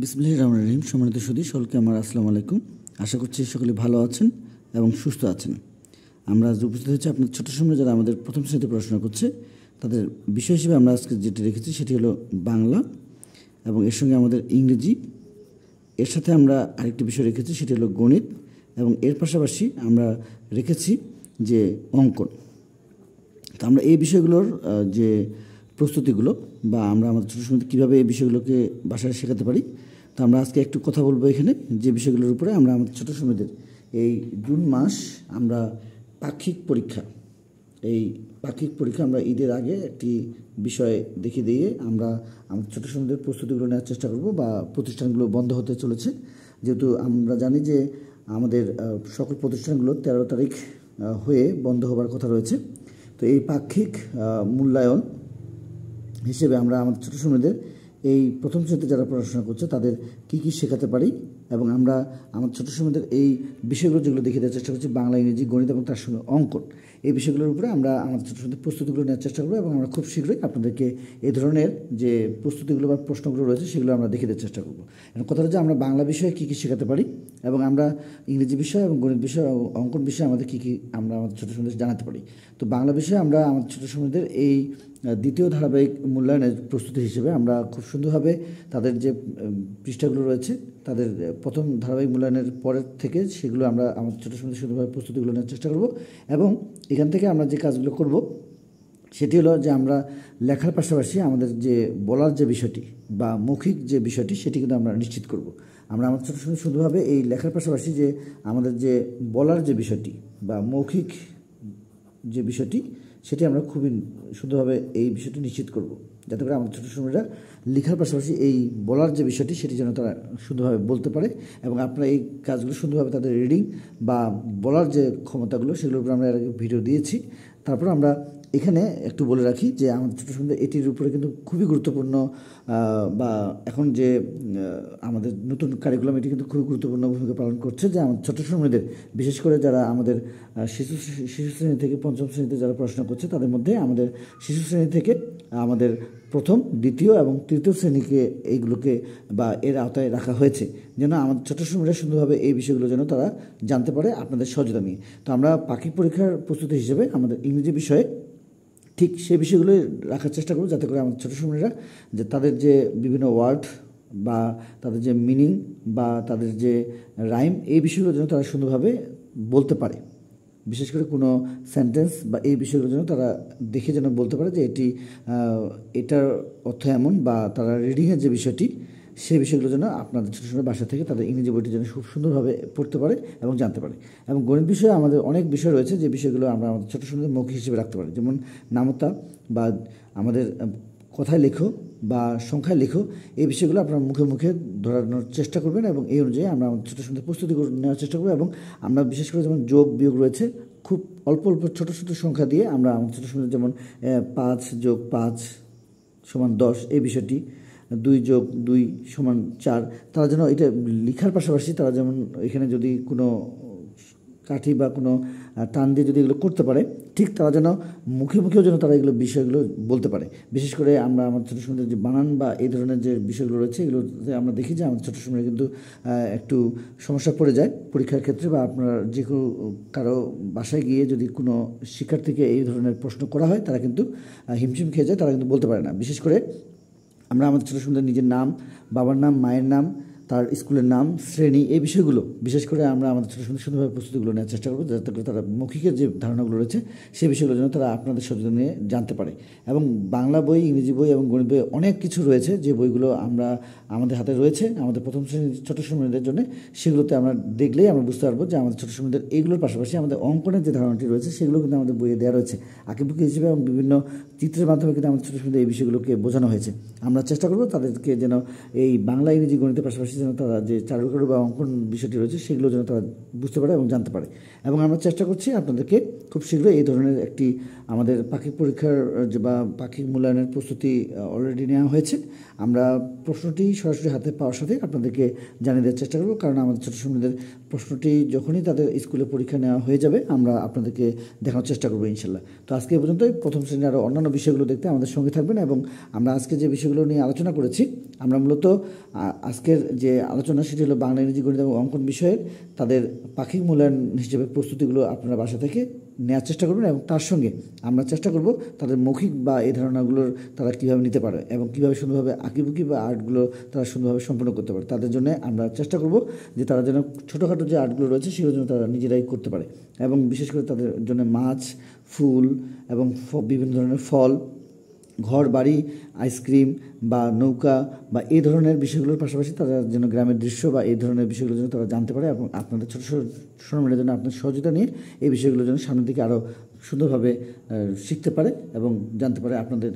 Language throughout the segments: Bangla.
বিসমিল্লাহির রহমানির রহিম সম্মানিত সুদী সকলকে আমার আসসালামু আলাইকুম আশা করছি সকলে ভালো আছেন এবং সুস্থ আছেন আমরা আজ উপস্থিত হয়েছি আপনার ছোটো সময় যারা আমাদের প্রথম শ্রেণীতে পড়াশোনা করছে তাদের বিষয় হিসেবে আমরা আজকে যেটি রেখেছি সেটি হলো বাংলা এবং এর সঙ্গে আমাদের ইংরেজি এর সাথে আমরা আরেকটি বিষয় রেখেছি সেটি হলো গণিত এবং এর পাশাপাশি আমরা রেখেছি যে অঙ্কন তো আমরা এই বিষয়গুলোর যে প্রস্তুতিগুলো বা আমরা আমাদের ছোটো সময় কীভাবে এই বিষয়গুলোকে বাসায় শেখাতে পারি তো আমরা আজকে একটু কথা বলবো এখানে যে বিষয়গুলোর উপরে আমরা আমাদের ছোটো সময়দের এই জুন মাস আমরা পাক্ষিক পরীক্ষা এই পাক্ষিক পরীক্ষা আমরা ঈদের আগে একটি বিষয় দেখে দিয়ে আমরা আমাদের ছোটো সময়দের প্রস্তুতিগুলো নেওয়ার চেষ্টা করব বা প্রতিষ্ঠানগুলো বন্ধ হতে চলেছে যেহেতু আমরা জানি যে আমাদের সকল প্রতিষ্ঠানগুলো তেরো তারিখ হয়ে বন্ধ হবার কথা রয়েছে তো এই পাক্ষিক মূল্যায়ন হিসেবে আমরা আমাদের ছোটো সময়দের এই প্রথম শ্রেণীতে যারা পড়াশোনা করছে তাদের কি কি শেখাতে পারি এবং আমরা আমার ছোটো সময়দের এই বিষয়গুলো যেগুলো দেখে দেওয়ার চেষ্টা করছি বাংলা ইংরেজি গণিত এবং তার সঙ্গে অঙ্কন এই বিষয়গুলোর উপরে আমরা আমাদের ছোটো সময়দের প্রস্তুতিগুলো নেওয়ার চেষ্টা করবো এবং আমরা খুব শীঘ্রই আপনাদেরকে এই ধরনের যে প্রস্তুতিগুলো বা প্রশ্নগুলো রয়েছে সেগুলো আমরা দেখে দেওয়ার চেষ্টা করবো কথা হচ্ছে আমরা বাংলা বিষয়ে কী কী শেখাতে পারি এবং আমরা ইংরেজি বিষয় এবং গণিত বিষয় অঙ্কন বিষয়ে আমাদের কী কী আমরা আমাদের ছোটো সময়দের জানাতে পারি তো বাংলা বিষয়ে আমরা আমাদের ছোটো সময়দের এই দ্বিতীয় ধারাবাহিক মূল্যায়নের প্রস্তুতি হিসেবে আমরা খুব সুন্দরভাবে তাদের যে পৃষ্ঠাগুলো রয়েছে তাদের প্রথম ধারাবাহিক মূল্যায়নের পরের থেকে সেগুলো আমরা আমার ছোটো সুন্দর সুন্দরভাবে প্রস্তুতিগুলো নেওয়ার চেষ্টা করব এবং এখান থেকে আমরা যে কাজগুলো করব সেটি হলো যে আমরা লেখার পাশাপাশি আমাদের যে বলার যে বিষয়টি বা মৌখিক যে বিষয়টি সেটি কিন্তু আমরা নিশ্চিত করব আমরা আমার ছোটো সঙ্গে শুধুভাবে এই লেখার পাশাপাশি যে আমাদের যে বলার যে বিষয়টি বা মৌখিক যে বিষয়টি সেটি আমরা খুবই শুদ্ধভাবে এই বিষয়টি নিশ্চিত করব যাতে করে আমাদের ছোটো সময়রা লেখার পাশাপাশি এই বলার যে বিষয়টি সেটি যেন তারা শুদ্ধভাবে বলতে পারে এবং আপনারা এই কাজগুলো শুদ্ধভাবে তাদের রিডিং বা বলার যে ক্ষমতাগুলো সেগুলোর উপর আমরা ভিডিও দিয়েছি তারপর আমরা এখানে একটু বলে রাখি যে আমাদের ছোটো সুন্দর এটির উপরে কিন্তু খুবই গুরুত্বপূর্ণ বা এখন যে আমাদের নতুন কারিকুলাম এটি কিন্তু খুবই গুরুত্বপূর্ণ ভূমিকা পালন করছে যে আমাদের ছোটো সময়দের বিশেষ করে যারা আমাদের শিশু শিশু শ্রেণী থেকে পঞ্চম শ্রেণীতে যারা পড়াশোনা করছে তাদের মধ্যে আমাদের শিশু শ্রেণী থেকে আমাদের প্রথম দ্বিতীয় এবং তৃতীয় শ্রেণীকে এইগুলোকে বা এর আওতায় রাখা হয়েছে যেন আমাদের ছোটো সময়রা সুন্দরভাবে এই বিষয়গুলো যেন তারা জানতে পারে আপনাদের সহযোগিতা নিয়ে তো আমরা পাখি পরীক্ষার প্রস্তুতি হিসেবে আমাদের ইংরেজি বিষয়ে ঠিক সে বিষয়গুলোই রাখার চেষ্টা করবো যাতে করে আমাদের ছোটো সময়রা যে তাদের যে বিভিন্ন ওয়ার্ড বা তাদের যে মিনিং বা তাদের যে রাইম এই বিষয়গুলো যেন তারা সুন্দরভাবে বলতে পারে বিশেষ করে কোনো সেন্টেন্স বা এই বিষয়গুলো যেন তারা দেখে যেন বলতে পারে যে এটি এটার অর্থ এমন বা তারা রিডিংয়ের যে বিষয়টি সেই বিষয়গুলো যেন আপনাদের ছোটো ছোটো বাসা থেকে তাদের ইংরেজি বইটি যেন খুব সুন্দরভাবে পড়তে পারে এবং জানতে পারে এবং গণিত বিষয়ে আমাদের অনেক বিষয় রয়েছে যে বিষয়গুলো আমরা আমাদের ছোটো সুন্দর মুখ হিসেবে রাখতে পারি যেমন নামতা বা আমাদের কথায় লেখো বা সংখ্যায় লেখো এই বিষয়গুলো আপনারা মুখে মুখে ধরানোর চেষ্টা করবেন এবং এই অনুযায়ী আমরা ছোটো সুন্দর প্রস্তুতি নেওয়ার চেষ্টা করবো এবং আমরা বিশেষ করে যেমন যোগ বিয়োগ রয়েছে খুব অল্প অল্প ছোটো ছোটো সংখ্যা দিয়ে আমরা আমাদের ছোটো সুন্দর যেমন পাঁচ যোগ পাঁচ সমান দশ এই বিষয়টি দুই যোগ দুই সমান চার তারা যেন এটা লেখার পাশাপাশি তারা যেমন এখানে যদি কোনো কাঠি বা কোনো টান দিয়ে যদি এগুলো করতে পারে ঠিক তারা যেন মুখে মুখেও যেন তারা এগুলো বিষয়গুলো বলতে পারে বিশেষ করে আমরা আমার ছোটো সময়ের যে বানান বা এই ধরনের যে বিষয়গুলো রয়েছে এগুলোতে আমরা দেখি যে আমাদের ছোটো সময় কিন্তু একটু সমস্যা পড়ে যায় পরীক্ষার ক্ষেত্রে বা আপনার যে কোনো কারো বাসায় গিয়ে যদি কোনো শিক্ষার্থীকে এই ধরনের প্রশ্ন করা হয় তারা কিন্তু হিমশিম খেয়ে যায় তারা কিন্তু বলতে পারে না বিশেষ করে আমরা আমাদের ছোটো সুন্দর নিজের নাম বাবার নাম মায়ের নাম তার স্কুলের নাম শ্রেণী এই বিষয়গুলো বিশেষ করে আমরা আমাদের ছোটো সুন্দর সুন্দরভাবে প্রস্তুতিগুলো নেওয়ার চেষ্টা করবো যাতে করে তারা মৌখিকের যে ধারণাগুলো রয়েছে সেই বিষয়গুলো যেন তারা আপনাদের নিয়ে জানতে পারে এবং বাংলা বই ইংরেজি বই এবং গণিত বই অনেক কিছু রয়েছে যে বইগুলো আমরা আমাদের হাতে রয়েছে আমাদের প্রথম শ্রেণীর ছোটো সময়দের জন্য সেগুলোতে আমরা দেখলেই আমরা বুঝতে পারবো যে আমাদের ছোটো সময়দের এইগুলোর পাশাপাশি আমাদের অঙ্কনের যে ধারণাটি রয়েছে সেগুলো কিন্তু আমাদের বইয়ে দেওয়া রয়েছে আঁকিবুকি হিসেবে এবং বিভিন্ন চিত্রের মাধ্যমে কিন্তু আমাদের ছোটো সময়দের এই বিষয়গুলোকে বোঝানো হয়েছে আমরা চেষ্টা করবো তাদেরকে যেন এই বাংলা ইংরেজি গণিতের পাশাপাশি বেসিসে যেন তারা যে চারুকারু বা অঙ্কন বিষয়টি রয়েছে সেগুলো যেন তারা বুঝতে পারে এবং জানতে পারে এবং আমরা চেষ্টা করছি আপনাদেরকে খুব শীঘ্রই এই ধরনের একটি আমাদের পাখি পরীক্ষার যে বা পাখিক মূল্যায়নের প্রস্তুতি অলরেডি নেওয়া হয়েছে আমরা প্রশ্নটি সরাসরি হাতে পাওয়ার সাথে আপনাদেরকে জানিয়ে দেওয়ার চেষ্টা করব কারণ আমাদের ছোটো সময়দের প্রশ্নটি যখনই তাদের স্কুলে পরীক্ষা নেওয়া হয়ে যাবে আমরা আপনাদেরকে দেখানোর চেষ্টা করবো ইনশাল্লাহ তো আজকে পর্যন্ত প্রথম শ্রেণীর আরও অন্যান্য বিষয়গুলো দেখতে আমাদের সঙ্গে থাকবেন এবং আমরা আজকে যে বিষয়গুলো নিয়ে আলোচনা করেছি আমরা মূলত আজকের যে আলোচনা সেটি হলো বাংলা ইংরেজি গণিত এবং অঙ্কন বিষয়ের তাদের পাখিক মূল্যায়ন হিসেবে প্রস্তুতিগুলো আপনারা বাসা থেকে নেওয়ার চেষ্টা করবেন এবং তার সঙ্গে আমরা চেষ্টা করব তাদের মৌখিক বা এই ধারণাগুলোর তারা কীভাবে নিতে পারে এবং কীভাবে সুন্দরভাবে আঁকিবুকি বা আর্টগুলো তারা সুন্দরভাবে সম্পন্ন করতে পারে তাদের জন্য আমরা চেষ্টা করব যে তারা যেন ছোটোখাটো যে আর্টগুলো রয়েছে সেগুলো যেন তারা নিজেরাই করতে পারে এবং বিশেষ করে তাদের জন্য মাছ ফুল এবং বিভিন্ন ধরনের ফল ঘর বাড়ি আইসক্রিম বা নৌকা বা এই ধরনের বিষয়গুলোর পাশাপাশি তারা যেন গ্রামের দৃশ্য বা এই ধরনের বিষয়গুলো যেন তারা জানতে পারে এবং আপনাদের ছোটো ছোটো মেয়েদের জন্য আপনার সহযোগিতা নিয়ে এই বিষয়গুলো যেন সামনের দিকে আরও সুন্দরভাবে শিখতে পারে এবং জানতে পারে আপনাদের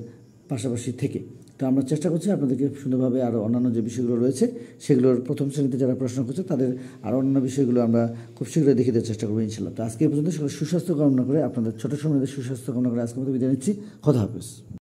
পাশাপাশি থেকে তো আমরা চেষ্টা করছি আপনাদেরকে সুন্দরভাবে আরও অন্যান্য যে বিষয়গুলো রয়েছে সেগুলোর প্রথম শ্রেণীতে যারা প্রশ্ন করছে তাদের আরও অন্যান্য বিষয়গুলো আমরা খুব শীঘ্রই দেখে দেওয়ার চেষ্টা করবো ইনশাল্লাহ তো আজকে পর্যন্ত সুস্বাস্থ্য কামনা করে আপনাদের ছোটো সময়দের সুস্বাস্থ্য কামনা করে আজকে মধ্যে বিদায় নিচ্ছি কথা হাফেজ